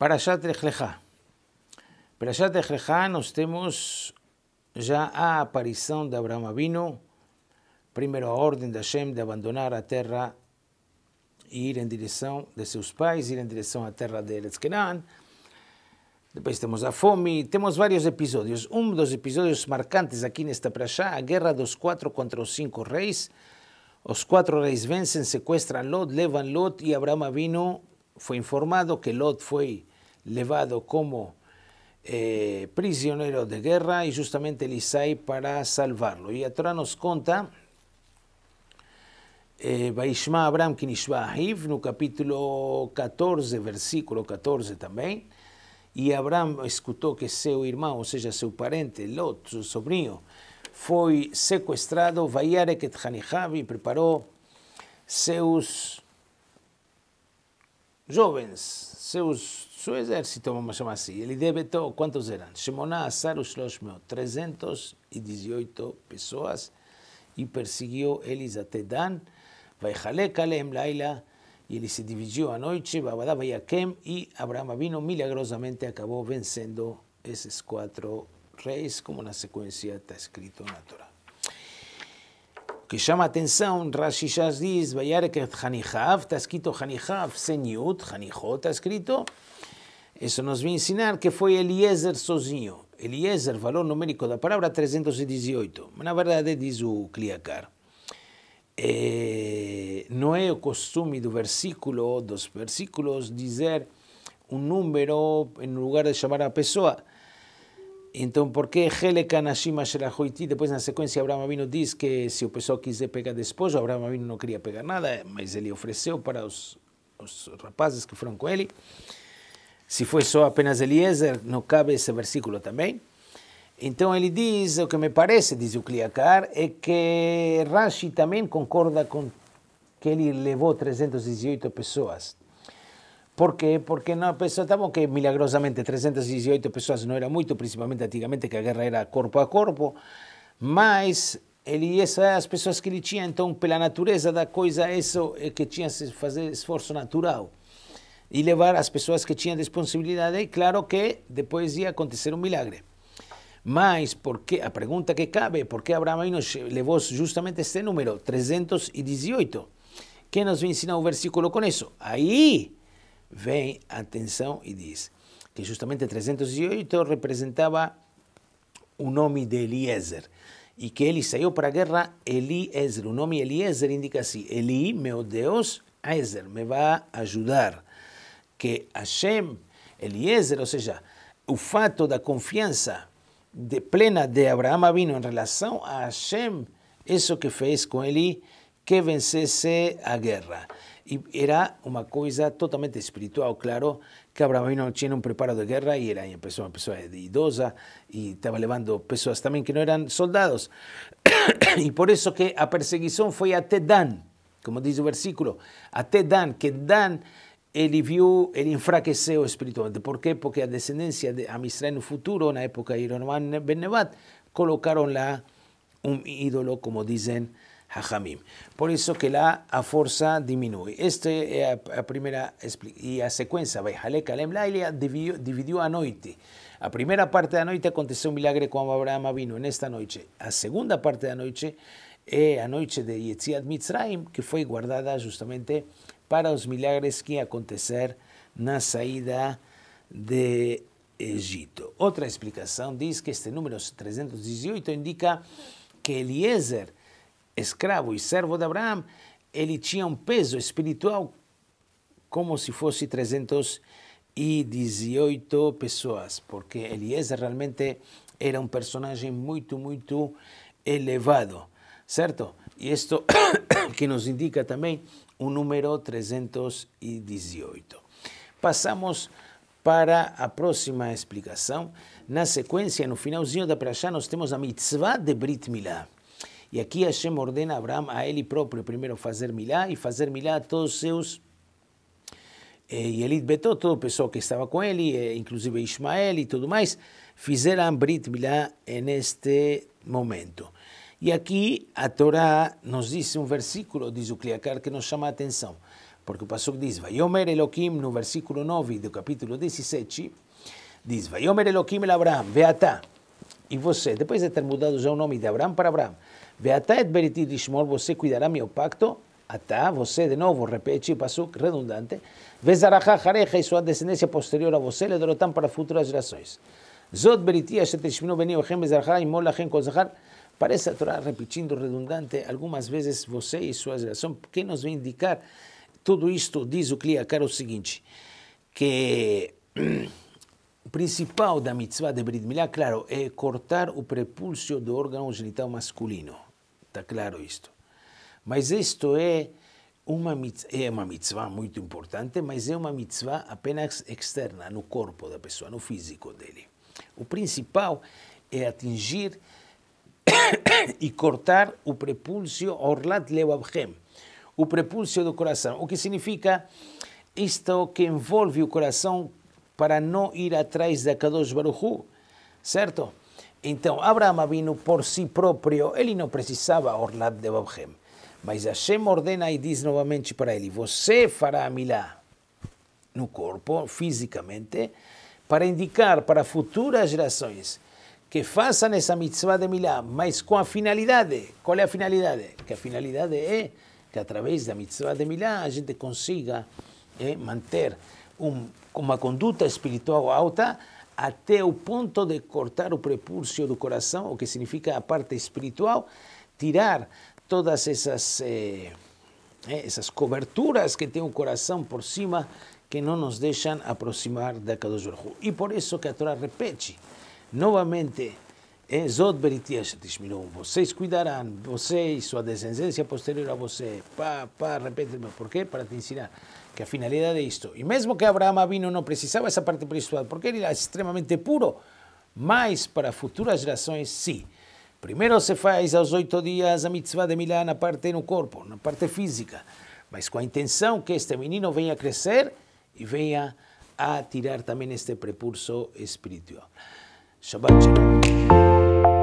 Parashat Echlechá. Parashat Echlechá, nós temos já a aparição de Abraão Avino, primeiro a ordem de Hashem de abandonar a terra e ir em direção de seus pais, ir em direção à terra de Eretz Kenan. Depois temos a fome, temos vários episódios. Um dos episódios marcantes aqui nesta praxá, a guerra dos quatro contra os cinco reis. Os quatro reis vencem, sequestram Lot, levam Lot e Abraão Avino foi informado que Lot foi levado como eh, de guerra e justamente Elisai para salvá E a Torá nos conta, Baishma eh, Abraham Kinishba Ahiv, no capítulo 14, versículo 14 também, e Abraham escutou que seu irmão, ou seja, seu parente, Lot, seu sobrinho, foi sequestrado, Vayarek et e preparou seus jovens, seus su ejército, vamos a llamar así, el Idebeto, ¿cuántos eran? Shemona y 318 personas, y persiguió Elis a Tedán, Laila, y él se dividió anoche, noche y Abraham vino milagrosamente acabó venciendo esos cuatro reyes, como una secuencia está escrito en la Torah. que chama a atenção, Rashi Shaz diz, Hanichav, está escrito Hanichav, sem Yud, Hanichot, está escrito. Isso nos vem ensinar que foi Eliezer sozinho. Eliezer, valor numérico da palavra 318. Mas na verdade, diz o Kliakar, é, eh, não é o costume do versículo, dos versículos, dizer um número em lugar de chamar a pessoa. Então, por que Helek Anashim Asherahoiti? Depois, na sequência, Abraham Avino diz que se o pessoal quiser pegar despojo, Abraham Avino não queria pegar nada, mas ele ofereceu para os, os rapazes que foram com ele. Se foi só apenas Eliezer, não cabe esse versículo também. Então, ele diz, o que me parece, diz o Kliakar, é que Rashi também concorda com que ele levou 318 pessoas. Por quê? Porque não, a pessoa, tá bom que milagrosamente 318 pessoas não era muito, principalmente antigamente que a guerra era corpo a corpo, mas ele essas pessoas que ele tinha, então pela natureza da coisa, isso é eh, que tinha que fazer esforço natural e levar as pessoas que tinham responsabilidade, e claro que depois ia acontecer um milagre. Mas porque a pergunta que cabe é por que Abraão levou justamente este número, 318? Quem nos ensina o versículo com isso? Aí vem a atenção e diz que justamente 308 representava o nome de Eliezer e que ele saiu para a guerra Eliezer. O nome Eliezer indica assim: Eli, meu Deus, Ezer, me vai ajudar. Que Hashem, Eliezer, ou seja, o fato da confiança de plena de Abraão vindo em relação a Hashem, isso que fez com ele que vencesse a guerra. Y era una cosa totalmente espiritual, claro, que Abraham no tenía un preparo de guerra y era empezó una persona idosa y estaba levando personas también que no eran soldados. y por eso que la perseguición fue a Dan, como dice el versículo, a Dan, que Dan el vio el enfraqueceo espiritualmente. Por qué? Porque la descendencia de en el futuro, en la época de Ironman Ben Nevat, colocaron un ídolo, como dicen... Por eso que la fuerza disminuye. Este es eh, la primera y la secuencia. va dividió, dividió a noite. primera parte de la noche aconteció un milagre cuando Abraham vino en esta noche. la segunda parte de la noche es eh, la noche de Yetziat Mitzrayim, que fue guardada justamente para los milagres que acontecer en la saída de Egipto. Otra explicación dice que este número 318 indica que Eliezer escravo e servo de Abraão, ele tinha um peso espiritual como se fosse 318 pessoas, porque Eliezer realmente era um personagem muito, muito elevado, certo? E isto que nos indica também o número 318. Passamos para a próxima explicação. Na sequência, no finalzinho da Prashá, nós temos a mitzvah de Brit Milá. E aqui Hashem ordena a Abraão a ele próprio primeiro fazer Milá e fazer Milá a todos os seus e eh, ele Betó, todo o pessoal que estava com ele, eh, inclusive Ismael e tudo mais, fizeram Brit Milá neste momento. E aqui a Torá nos diz um versículo, diz o Kliakar, que nos chama a atenção. Porque o Pasuk diz, Vayomer Elohim, no versículo 9 do capítulo 17, diz, Vayomer Elohim el Abraham, veatá, e você, depois de ter mudado já o nome de Abraham para Abraham, Veatá et beriti tishmor, você cuidará meu pacto, Até, você, de novo, repete o pasuk redundante. Vezarachá, Jareja e sua descendência posterior a você le derrotam para futuras gerações. Zot Beritia, asher Benio, beni vezarachá bezarajá e molachem kozahar. Parece a Torá repetindo redundante algumas vezes você e sua geração, que nos vem indicar tudo isto, diz o Kliakar o seguinte, que o principal da mitzvah de Brit Milá, claro, é cortar o prepúcio do órgão genital masculino está claro isto. Mas isto é uma, é uma mitzvah muito importante, mas é uma mitzvah apenas externa, no corpo da pessoa, no físico dele. O principal é atingir e cortar o prepúcio orlat lewabhem, o prepúcio do coração, o que significa isto que envolve o coração para não ir atrás da Kadosh Baruchu, certo? Então, Abraão Avinu, por si próprio, ele não precisava orlar de Babhem. Mas Hashem ordena e diz novamente para ele: Você fará a milá no corpo, fisicamente, para indicar para futuras gerações que façam essa mitzvah de milá, mas com a finalidade. Qual é a finalidade? Que a finalidade é que através da mitzvah de milá a gente consiga é, manter um, uma conduta espiritual alta até o ponto de cortar o prepúcio do coração, o que significa a parte espiritual, tirar todas essas, eh, essas eh, coberturas que tem o coração por cima que não nos deixam aproximar da Kadosh Baruch E por isso que a Torá repete novamente eh, Zod Beritiash vocês cuidarão, vocês, sua descendência posterior a você, pá, pá, repete, por quê? Para te ensinar que a finalidade é isto. E mesmo que Abraham Avino não precisava essa parte espiritual, porque ele era extremamente puro, mas para futuras gerações, sim. Primeiro se faz aos oito dias a mitzvah de Milá na parte no corpo, na parte física, mas com a intenção que este menino venha a crescer e venha a tirar também este prepulso espiritual. Shabbat shalom.